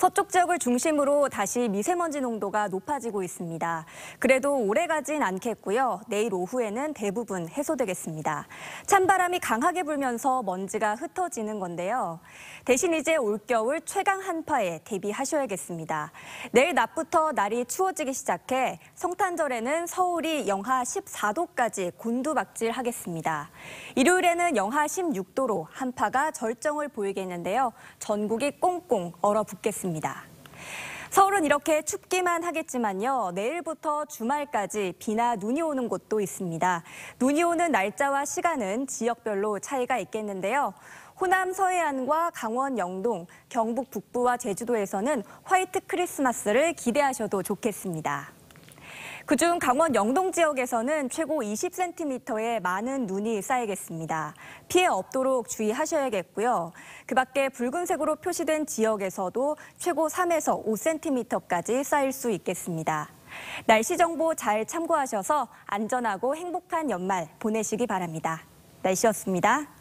서쪽 지역을 중심으로 다시 미세먼지 농도가 높아지고 있습니다. 그래도 오래 가진 않겠고요. 내일 오후에는 대부분 해소되겠습니다. 찬바람이 강하게 불면서 먼지가 흩어지는 건데요. 대신 이제 올겨울 최강 한파에 대비하셔야겠습니다. 내일 낮부터 날이 추워지기 시작해 성탄절에는 서울이 영하 14도까지 곤두박질하겠습니다. 일요일에는 영하 16도로 한파가 절정을 보이겠는데요. 전국이 꽁꽁 얼어붙겠습니다. 있습니다. 서울은 이렇게 춥기만 하겠지만요. 내일부터 주말까지 비나 눈이 오는 곳도 있습니다. 눈이 오는 날짜와 시간은 지역별로 차이가 있겠는데요. 호남 서해안과 강원 영동, 경북 북부와 제주도에서는 화이트 크리스마스를 기대하셔도 좋겠습니다. 그중 강원 영동 지역에서는 최고 20cm의 많은 눈이 쌓이겠습니다. 피해 없도록 주의하셔야겠고요. 그 밖에 붉은색으로 표시된 지역에서도 최고 3에서 5cm까지 쌓일 수 있겠습니다. 날씨 정보 잘 참고하셔서 안전하고 행복한 연말 보내시기 바랍니다. 날씨였습니다.